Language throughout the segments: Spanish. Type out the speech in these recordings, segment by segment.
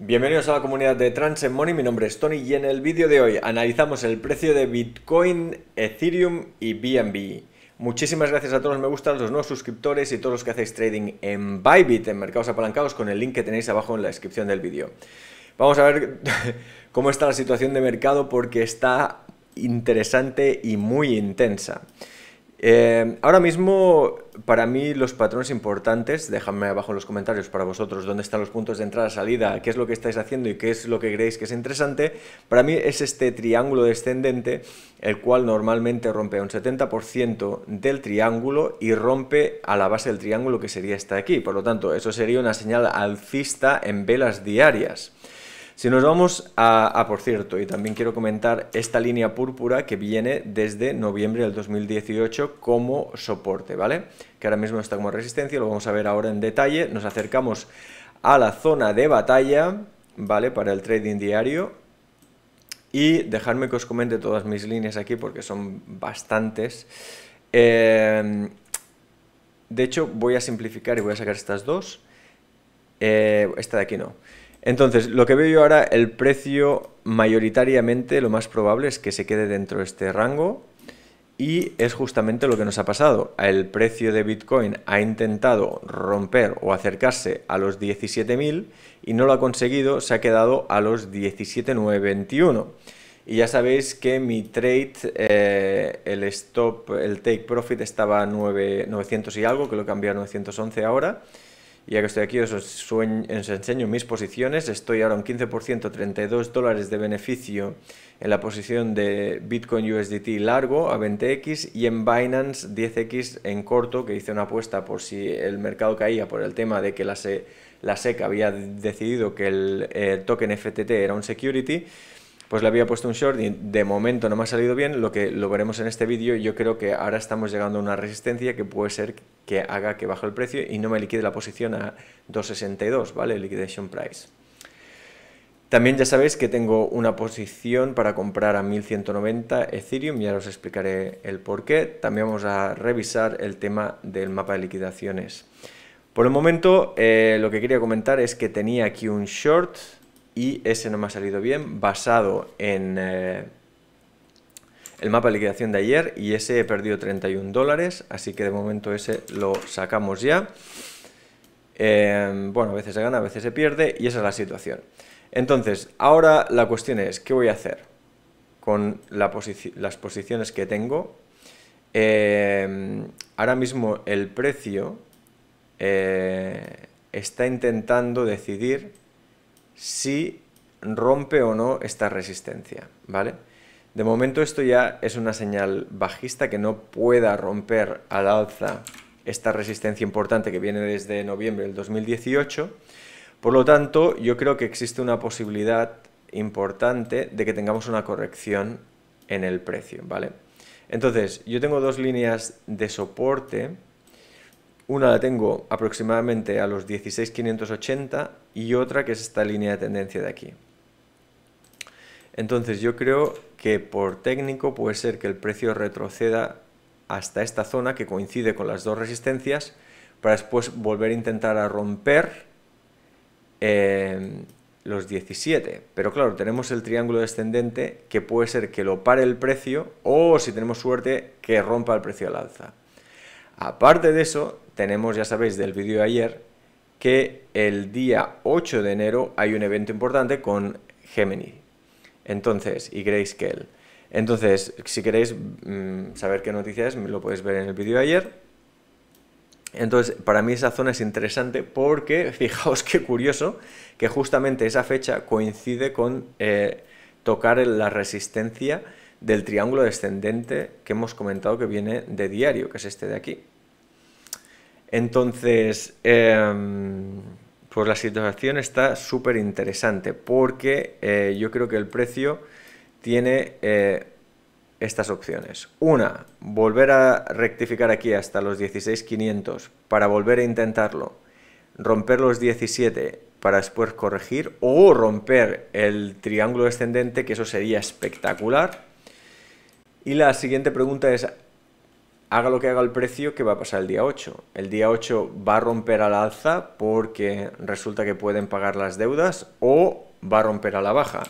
Bienvenidos a la comunidad de Trans Money, mi nombre es Tony y en el vídeo de hoy analizamos el precio de Bitcoin, Ethereum y BNB. Muchísimas gracias a todos los me gustan, los nuevos suscriptores y todos los que hacéis trading en Bybit, en mercados apalancados, con el link que tenéis abajo en la descripción del vídeo. Vamos a ver cómo está la situación de mercado porque está interesante y muy intensa. Em, ahora mismo, para mí, los patrones importantes, déjame abajo en los comentarios para vosotros dónde están los puntos de entrada, y salida, qué es lo que estáis haciendo y qué es lo que creéis que es interesante. Para mí es este triángulo descendente, el cual normalmente rompe un 70% del triángulo y rompe a la base del triángulo que sería esta aquí. Por lo tanto, eso sería una señal alcista en velas diarias. Si nos vamos a, por cierto, y también quiero comentar esta línea púrpura que viene desde noviembre del 2018 como soporte, ¿vale? Que ahora mismo está como resistencia, lo vamos a ver ahora en detalle. Nos acercamos a la zona de batalla, ¿vale? Para el trading diario. Y dejadme que os comente todas mis líneas aquí porque son bastantes. Eh, de hecho, voy a simplificar y voy a sacar estas dos. Eh, esta de aquí no. Entonces, lo que veo yo ahora, el precio mayoritariamente lo más probable es que se quede dentro de este rango y es justamente lo que nos ha pasado. El precio de Bitcoin ha intentado romper o acercarse a los 17.000 y no lo ha conseguido, se ha quedado a los 17.921. Y ya sabéis que mi trade, eh, el stop, el take profit estaba a 900 y algo, que lo cambiado a 911 ahora ya que estoy aquí os, enseño mis posiciones. Estoy ahora un 15%, 32 dólares de beneficio en la posición de Bitcoin USDT largo a 20x y en Binance 10x en corto, que hice una apuesta por si el mercado caía por el tema de que la, SEC, e había decidido que el eh, token FTT era un security pues le había puesto un short y de momento no me ha salido bien, lo que lo veremos en este vídeo, yo creo que ahora estamos llegando a una resistencia que puede ser que haga que baje el precio y no me liquide la posición a 2.62, ¿vale? Liquidation price. También ya sabéis que tengo una posición para comprar a 1190 Ethereum, ya os explicaré el por qué. También vamos a revisar el tema del mapa de liquidaciones. Por el momento, eh, lo que quería comentar es que tenía aquí un short y ese no me ha salido bien, basado en eh, el mapa de liquidación de ayer y ese he perdido 31 dólares, así que de momento ese lo sacamos ya. Em, bueno, a veces se gana, a veces se pierde y esa es la situación. Entonces, ahora la cuestión es, ¿qué voy a hacer con las posiciones que tengo? Em, ahora mismo el precio eh, está intentando decidir si rompe o no esta resistencia, ¿vale? De momento esto ya es una señal bajista que no pueda romper al alza esta resistencia importante que viene desde noviembre del 2018. Por lo tanto, yo creo que existe una posibilidad importante de que tengamos una corrección en el precio, ¿vale? Entonces, yo tengo dos líneas de soporte una la tengo aproximadamente a los 16,580 y otra que es esta línea de tendencia de aquí. Entonces yo creo que por técnico puede ser que el precio retroceda hasta esta zona que coincide con las dos resistencias para después volver a intentar a romper eh, los 17. Pero claro, tenemos el triángulo descendente que puede ser que lo pare el precio o si tenemos suerte que rompa el precio al alza. Aparte de eso, tenemos, ya sabéis del vídeo de ayer, que el día 8 de enero hay un evento importante con Gemini. Entonces, y él? Entonces, si queréis mm, saber qué noticias, lo podéis ver en el vídeo de ayer. Entonces, para mí esa zona es interesante porque, fijaos qué curioso, que justamente esa fecha coincide con eh, tocar la resistencia del triángulo descendente que hemos comentado que viene de diario, que es este de aquí. Entonces, em, pues la situación está súper interesante porque eh, yo creo que el precio tiene eh, estas opciones. Una, volver a rectificar aquí hasta los 16.500 para volver a intentarlo, romper los 17 para después corregir o romper el triángulo descendente, que eso sería espectacular. Y la siguiente pregunta es, haga lo que haga el precio, ¿qué va a pasar el día 8? El día 8 va a romper al alza porque resulta que pueden pagar las deudas o va a romper a la baja.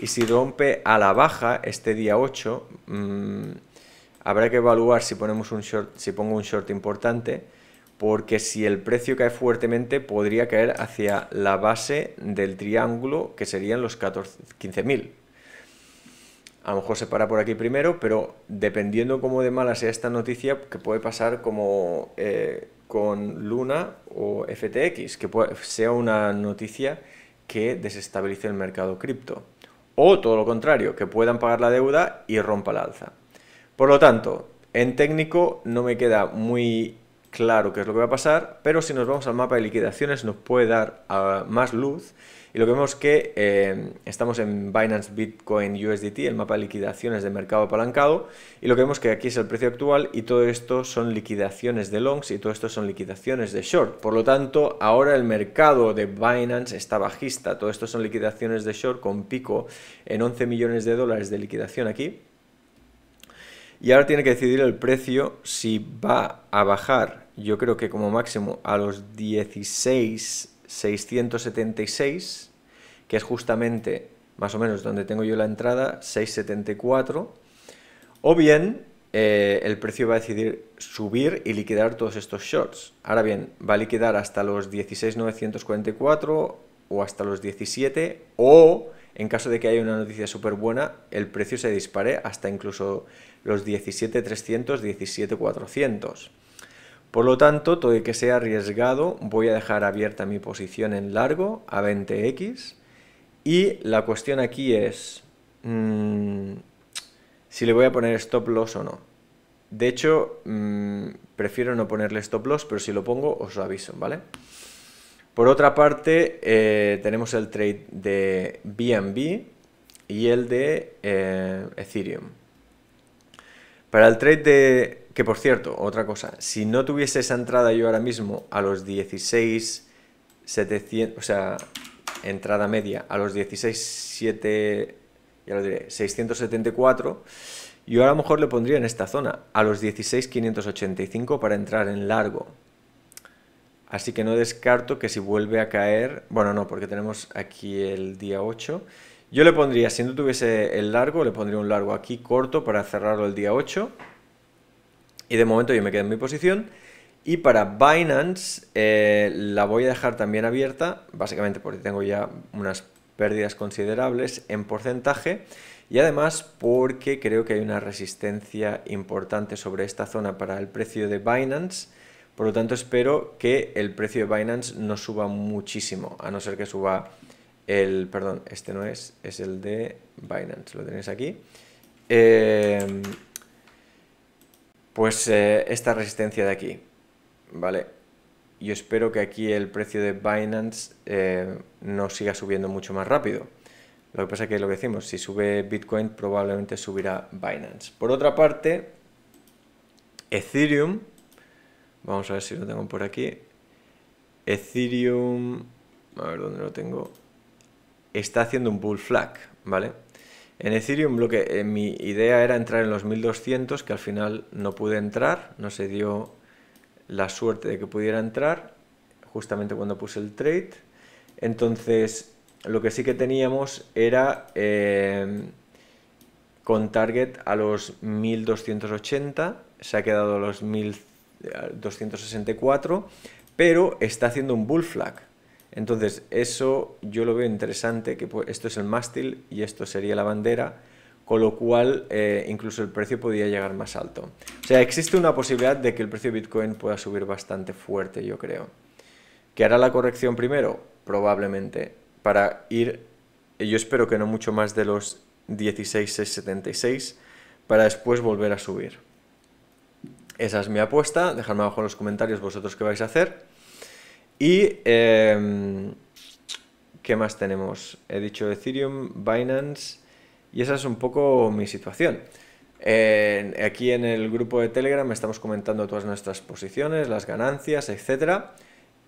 Y si rompe a la baja este día 8, mm, habrá que evaluar si ponemos un short, si pongo un short importante, porque si el precio cae fuertemente podría caer hacia la base del triángulo que serían los 15.000 a lo mejor se para por aquí primero, pero dependiendo cómo de mala sea esta noticia, que puede pasar como eh, con Luna o FTX, que sea una noticia que desestabilice el mercado cripto. O todo lo contrario, que puedan pagar la deuda y rompa la alza. Por lo tanto, en técnico no me queda muy claro que es lo que va a pasar, pero si nos vamos al mapa de liquidaciones nos puede dar ah, más luz y lo que vemos que eh, estamos en Binance Bitcoin USDT, el mapa de liquidaciones de mercado apalancado, y lo que vemos que aquí es el precio actual y todo esto son liquidaciones de longs y todo esto son liquidaciones de short. Por lo tanto, ahora el mercado de Binance está bajista. Todo esto son liquidaciones de short con pico en 11 millones de dólares de liquidación aquí. Y ahora tiene que decidir el precio si va a bajar, yo creo que como máximo a los 16,676, que es justamente más o menos donde tengo yo la entrada, 6,74, o bien eh, el precio va a decidir subir y liquidar todos estos shorts. Ahora bien, va a liquidar hasta los 16,944 o hasta los 17 o en caso de que haya una noticia súper buena, el precio se dispare hasta incluso los 17.300, 17.400. Por lo tanto, todo el que sea arriesgado, voy a dejar abierta mi posición en largo a 20x. Y la cuestión aquí es mm, si le voy a poner stop loss o no. De hecho, mm, prefiero no ponerle stop loss, pero si lo pongo os lo aviso, ¿vale? Por otra parte, eh, tenemos el trade de BNB y el de eh, Ethereum. Para el trade de... Que por cierto, otra cosa, si no tuviese esa entrada yo ahora mismo a los 16.700, o sea, entrada media a los 16, ya lo diré, 674, yo a lo mejor le pondría en esta zona, a los 16.585 para entrar en largo. Así que no descarto que si vuelve a caer, bueno, no, porque tenemos aquí el día 8. Yo le pondría, si no tuviese el largo, le pondría un largo aquí corto para cerrarlo el día 8. Y de momento yo me quedo en mi posición. Y para Binance eh, la voy a dejar también abierta, básicamente porque tengo ya unas pérdidas considerables en porcentaje y además porque creo que hay una resistencia importante sobre esta zona para el precio de Binance por lo tanto, espero que el precio de Binance no suba muchísimo, a no ser que suba el, perdón, este no es, es el de Binance, lo tenéis aquí. Eh, pues eh, esta resistencia de aquí, ¿vale? Yo espero que aquí el precio de Binance eh, no siga subiendo mucho más rápido. Lo que pasa es que lo que decimos, si sube Bitcoin probablemente subirá Binance. Por otra parte, Ethereum Vamos a ver si lo tengo por aquí. Ethereum, a ver dónde lo tengo. Está haciendo un bull flag, ¿vale? En Ethereum lo que eh, mi idea era entrar en los 1200, que al final no pude entrar, no se dio la suerte de que pudiera entrar justamente cuando puse el trade. Entonces, lo que sí que teníamos era em, con target a los 1280, se ha quedado a los 1100 264, pero está haciendo un bull flag. Entonces, eso yo lo veo interesante, que pues, esto es el mástil y esto sería la bandera, con lo cual eh, incluso el precio podría llegar más alto. O sea, existe una posibilidad de que el precio de Bitcoin pueda subir bastante fuerte, yo creo. ¿Que hará la corrección primero? Probablemente. Para ir, eh, yo espero que no mucho más de los 16,676, para después volver a subir. Esa es mi apuesta. Dejadme abajo en los comentarios vosotros qué vais a hacer. Y... Em, ¿Qué más tenemos? He dicho Ethereum, Binance... Y esa es un poco mi situación. aquí en el grupo de Telegram estamos comentando todas nuestras posiciones, las ganancias, etc.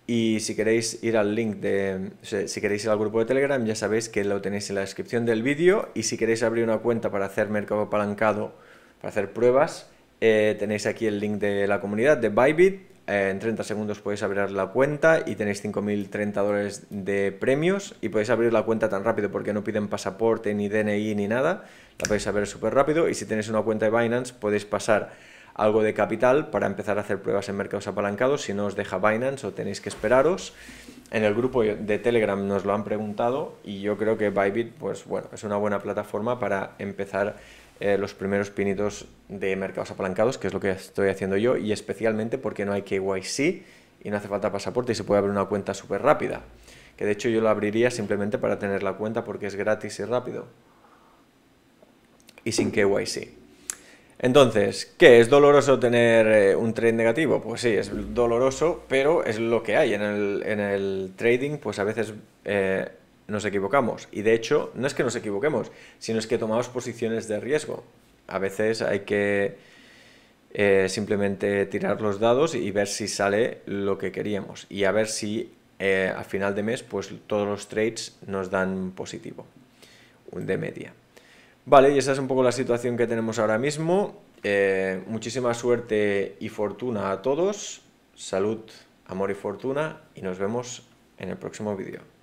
Y si queréis ir al link de. Si queréis ir al grupo de Telegram, ya sabéis que lo tenéis en la descripción del vídeo. Y si queréis abrir una cuenta para hacer mercado apalancado, para hacer pruebas, eh, tenéis aquí el link de la comunidad de Bybit. Eh, en 30 segundos podéis abrir la cuenta y tenéis 5.030 dólares de premios y podéis abrir la cuenta tan rápido porque no piden pasaporte ni DNI ni nada. La podéis abrir súper rápido y si tenéis una cuenta de Binance podéis pasar algo de capital para empezar a hacer pruebas en mercados apalancados. Si no os deja Binance o tenéis que esperaros. En el grupo de Telegram nos lo han preguntado y yo creo que Bybit, pues bueno, es una buena plataforma para empezar eh, los primeros pinitos de mercados apalancados, que es lo que estoy haciendo yo, y especialmente porque no hay KYC y no hace falta pasaporte y se puede abrir una cuenta súper rápida, que de hecho yo la abriría simplemente para tener la cuenta porque es gratis y rápido, y sin KYC. Entonces, ¿qué? ¿Es doloroso tener eh, un trade negativo? Pues sí, es doloroso, pero es lo que hay. En el, trading, pues a veces eh, nos equivocamos. Y de hecho, no es que nos equivoquemos, sino es que tomamos posiciones de riesgo. A veces hay que eh, simplemente tirar los dados y ver si sale lo que queríamos. Y a ver si al eh, a final de mes, pues todos los trades nos dan positivo, un de media. Vale, y esa es un poco la situación que tenemos ahora mismo. Eh, muchísima suerte y fortuna a todos. Salud, amor y fortuna. Y nos vemos en el próximo vídeo.